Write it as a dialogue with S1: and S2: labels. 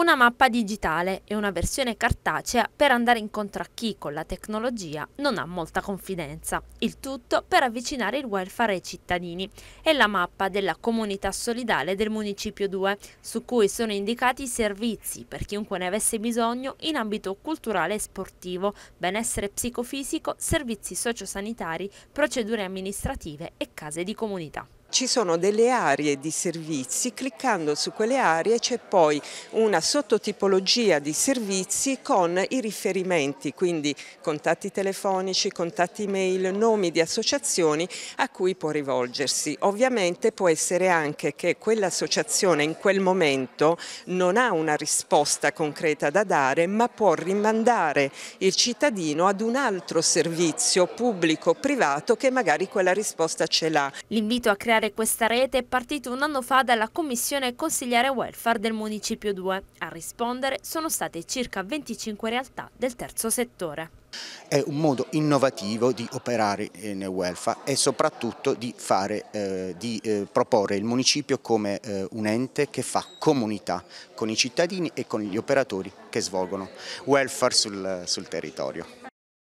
S1: una mappa digitale e una versione cartacea per andare incontro a chi con la tecnologia non ha molta confidenza. Il tutto per avvicinare il welfare ai cittadini. È la mappa della comunità solidale del Municipio 2, su cui sono indicati i servizi per chiunque ne avesse bisogno in ambito culturale e sportivo, benessere psicofisico, servizi sociosanitari, procedure amministrative e case di comunità.
S2: Ci sono delle aree di servizi, cliccando su quelle aree c'è poi una sottotipologia di servizi con i riferimenti, quindi contatti telefonici, contatti mail, nomi di associazioni a cui può rivolgersi. Ovviamente può essere anche che quell'associazione in quel momento non ha una risposta concreta da dare, ma può rimandare il cittadino ad un altro servizio pubblico o privato che magari quella risposta ce l'ha. L'invito a creare
S1: creare questa rete è partito un anno fa dalla Commissione Consigliare Welfare del Municipio 2. A rispondere sono state circa 25 realtà del terzo settore.
S3: È un modo innovativo di operare eh, nel welfare e soprattutto di, fare, eh, di eh, proporre il municipio come eh, un ente che fa comunità con i cittadini e con gli operatori che svolgono welfare sul, sul territorio.